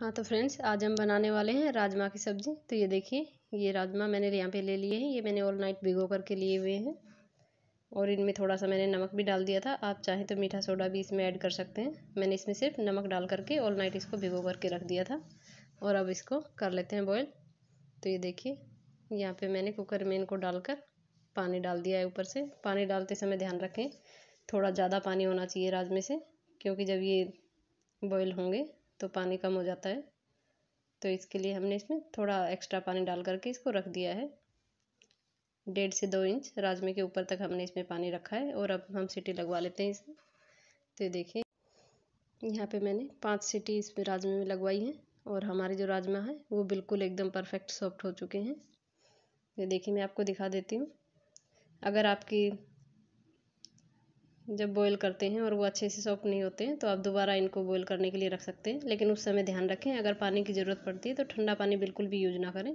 हाँ तो फ्रेंड्स आज हम बनाने वाले हैं राजमा की सब्ज़ी तो ये देखिए ये राजमा मैंने यहाँ पे ले लिए हैं ये मैंने ऑल नाइट भिगो करके लिए हुए हैं और इनमें थोड़ा सा मैंने नमक भी डाल दिया था आप चाहें तो मीठा सोडा भी इसमें ऐड कर सकते हैं मैंने इसमें सिर्फ नमक डाल करके ऑल नाइट इसको भिगो करके रख दिया था और अब इसको कर लेते हैं बॉयल तो ये देखिए यहाँ पर मैंने कुकर में इनको डालकर पानी डाल दिया है ऊपर से पानी डालते समय ध्यान रखें थोड़ा ज़्यादा पानी होना चाहिए राजमे से क्योंकि जब ये बॉयल होंगे तो पानी कम हो जाता है तो इसके लिए हमने इसमें थोड़ा एक्स्ट्रा पानी डाल करके इसको रख दिया है डेढ़ से दो इंच राजमे के ऊपर तक हमने इसमें पानी रखा है और अब हम सीटी लगवा लेते हैं इसे तो देखिए यहाँ पे मैंने पांच सीटी इस राजमे में लगवाई हैं और हमारे जो राजमा है वो बिल्कुल एकदम परफेक्ट सॉफ्ट हो चुके हैं ये देखिए मैं आपको दिखा देती हूँ अगर आपकी जब बॉईल करते हैं और वो अच्छे से सॉफ्ट नहीं होते हैं तो आप दोबारा इनको बॉईल करने के लिए रख सकते हैं लेकिन उस समय ध्यान रखें अगर पानी की ज़रूरत पड़ती है तो ठंडा पानी बिल्कुल भी यूज ना करें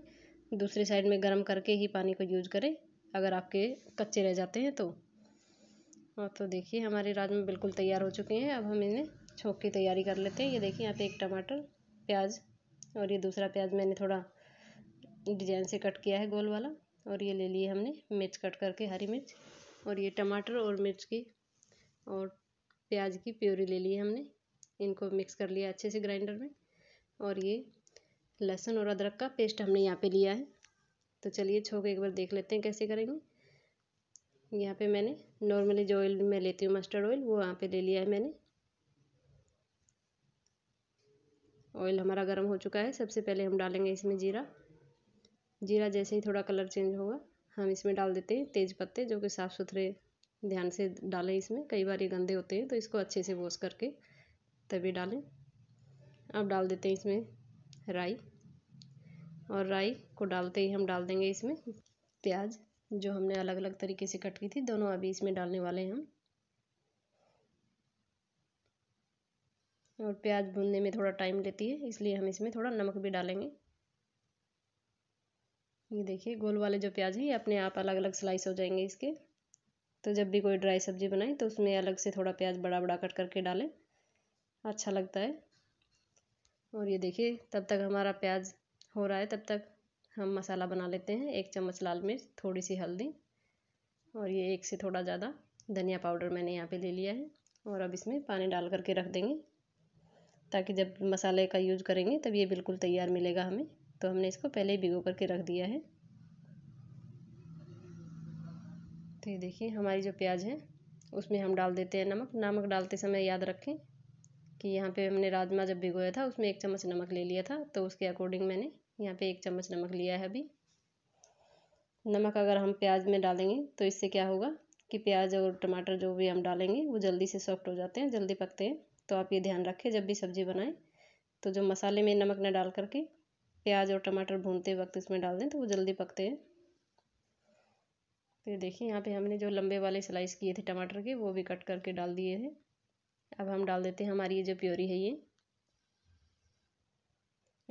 दूसरी साइड में गर्म करके ही पानी को यूज करें अगर आपके कच्चे रह जाते हैं तो और हाँ, तो देखिए हमारे राजमा बिल्कुल तैयार हो चुके हैं अब हम इन्हें छोंक की तैयारी कर लेते हैं ये देखिए यहाँ पे एक टमाटर प्याज और ये दूसरा प्याज मैंने थोड़ा डिजाइन से कट किया है गोल वाला और ये ले लिए हमने मिर्च कट करके हरी मिर्च और ये टमाटर और मिर्च की और प्याज की प्योरी ले ली हमने इनको मिक्स कर लिया अच्छे से ग्राइंडर में और ये लहसुन और अदरक का पेस्ट हमने यहाँ पे लिया है तो चलिए छो के एक बार देख लेते हैं कैसे करेंगे यहाँ पे मैंने नॉर्मली जो ऑयल मैं लेती हूँ मस्टर्ड ऑयल वो यहाँ पे ले लिया है मैंने ऑयल हमारा गर्म हो चुका है सबसे पहले हम डालेंगे इसमें जीरा जीरा जैसे ही थोड़ा कलर चेंज होगा हम इसमें डाल देते हैं तेज़ पत्ते जो कि साफ़ सुथरे ध्यान से डालें इसमें कई बार ये गंदे होते हैं तो इसको अच्छे से वॉश करके तभी डालें अब डाल देते हैं इसमें राई और राई को डालते ही हम डाल देंगे इसमें प्याज जो हमने अलग अलग तरीके से कट की थी दोनों अभी इसमें डालने वाले हैं हम और प्याज भूनने में थोड़ा टाइम लेती है इसलिए हम इसमें थोड़ा नमक भी डालेंगे ये देखिए गोल वाले जो प्याज हैं ये अपने आप अलग अलग स्लाइस हो जाएंगे इसके तो जब भी कोई ड्राई सब्ज़ी बनाए तो उसमें अलग से थोड़ा प्याज बड़ा बड़ा कट करके डालें अच्छा लगता है और ये देखिए तब तक हमारा प्याज हो रहा है तब तक हम मसाला बना लेते हैं एक चम्मच लाल मिर्च थोड़ी सी हल्दी और ये एक से थोड़ा ज़्यादा धनिया पाउडर मैंने यहाँ पे ले लिया है और अब इसमें पानी डाल करके रख देंगे ताकि जब मसाले का यूज करेंगे तब ये बिल्कुल तैयार मिलेगा हमें तो हमने इसको पहले ही भिगो करके रख दिया है तो ये देखिए हमारी जो प्याज है उसमें हम डाल देते हैं नमक नमक डालते समय याद रखें कि यहाँ पे हमने राजमा जब भिगोया था उसमें एक चम्मच नमक ले लिया था तो उसके अकॉर्डिंग मैंने यहाँ पे एक चम्मच नमक लिया है अभी नमक अगर हम प्याज में डालेंगे तो इससे क्या होगा कि प्याज और टमाटर जो भी हम डालेंगे वो जल्दी से सॉफ्ट हो जाते हैं जल्दी पकते हैं तो आप ये ध्यान रखें जब भी सब्ज़ी बनाएं तो जो मसाले में नमक ना डाल करके प्याज और टमाटर भूनते वक्त इसमें डाल दें तो वो जल्दी पकते हैं ये देखिए यहाँ पे हमने जो लंबे वाले स्लाइस किए थे टमाटर के वो भी कट करके डाल दिए हैं अब हम डाल देते हैं हमारी ये जो प्योरी है ये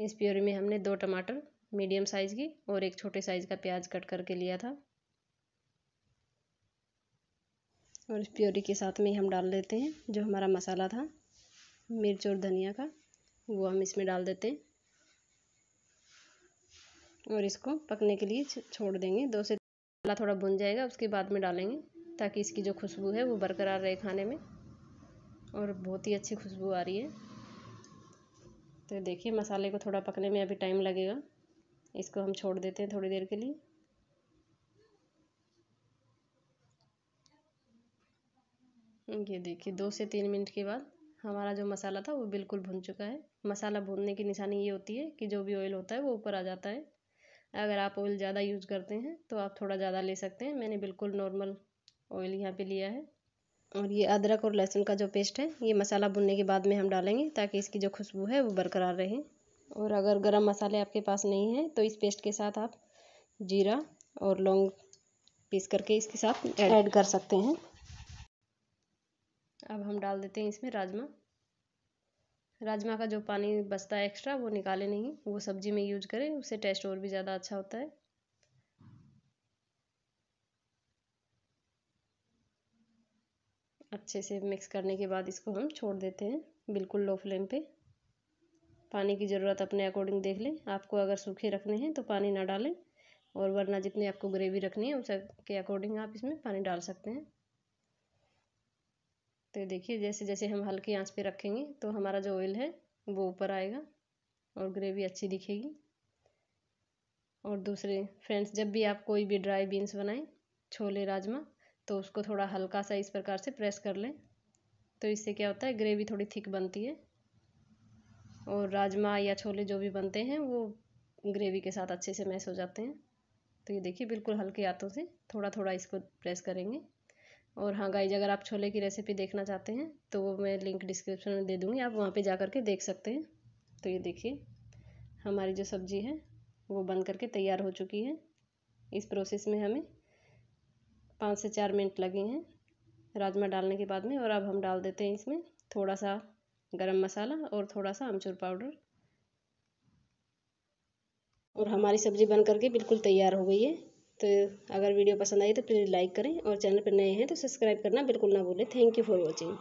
इस प्योरी में हमने दो टमाटर मीडियम साइज़ की और एक छोटे साइज़ का प्याज कट करके लिया था और इस प्योरी के साथ में हम डाल देते हैं जो हमारा मसाला था मिर्च और धनिया का वो हम इसमें डाल देते हैं और इसको पकने के लिए छोड़ देंगे दो से मसाला थोड़ा भुन जाएगा उसके बाद में डालेंगे ताकि इसकी जो खुशबू है वो बरकरार रहे खाने में और बहुत ही अच्छी खुशबू आ रही है तो देखिए मसाले को थोड़ा पकने में अभी टाइम लगेगा इसको हम छोड़ देते हैं थोड़ी देर के लिए ये देखिए दो से तीन मिनट के बाद हमारा जो मसाला था वो बिल्कुल भुन चुका है मसाला भूनने की निशानी ये होती है कि जो भी ऑयल होता है वो ऊपर आ जाता है अगर आप ऑयल ज़्यादा यूज़ करते हैं तो आप थोड़ा ज़्यादा ले सकते हैं मैंने बिल्कुल नॉर्मल ऑयल यहाँ पे लिया है और ये अदरक और लहसुन का जो पेस्ट है ये मसाला भुनने के बाद में हम डालेंगे ताकि इसकी जो खुशबू है वो बरकरार रहे और अगर गर्म मसाले आपके पास नहीं है तो इस पेस्ट के साथ आप जीरा और लौंग पीस करके इसके साथ ऐड कर सकते हैं अब हम डाल देते हैं इसमें राजमा राजमा का जो पानी बचता है एक्स्ट्रा वो निकाले नहीं वो सब्जी में यूज करें उससे टेस्ट और भी ज़्यादा अच्छा होता है अच्छे से मिक्स करने के बाद इसको हम छोड़ देते हैं बिल्कुल लो फ्लेम पे पानी की ज़रूरत अपने अकॉर्डिंग देख लें आपको अगर सूखे रखने हैं तो पानी ना डालें और वरना जितनी आपको ग्रेवी रखनी है उसके अकॉर्डिंग आप इसमें पानी डाल सकते हैं तो देखिए जैसे जैसे हम हल्की आंच पे रखेंगे तो हमारा जो ऑयल है वो ऊपर आएगा और ग्रेवी अच्छी दिखेगी और दूसरे फ्रेंड्स जब भी आप कोई भी ड्राई बीन्स बनाएं छोले राजमा तो उसको थोड़ा हल्का सा इस प्रकार से प्रेस कर लें तो इससे क्या होता है ग्रेवी थोड़ी थिक बनती है और राजमा या छोले जो भी बनते हैं वो ग्रेवी के साथ अच्छे से मैश हो जाते हैं तो ये देखिए बिल्कुल हल्के हाथों से थोड़ा थोड़ा इसको प्रेस करेंगे और हाँ गाइज अगर आप छोले की रेसिपी देखना चाहते हैं तो वो मैं लिंक डिस्क्रिप्शन में दे दूँगी आप वहाँ पे जा कर के देख सकते हैं तो ये देखिए हमारी जो सब्ज़ी है वो बन करके तैयार हो चुकी है इस प्रोसेस में हमें पाँच से चार मिनट लगे हैं राजमा डालने के बाद में और अब हम डाल देते हैं इसमें थोड़ा सा गरम मसाला और थोड़ा सा अमचूर पाउडर और हमारी सब्ज़ी बन करके बिल्कुल तैयार हो गई है तो अगर वीडियो पसंद आई तो प्लीज़ लाइक करें और चैनल पर नए हैं तो सब्सक्राइब करना बिल्कुल ना भूलें थैंक यू फॉर वॉचिंग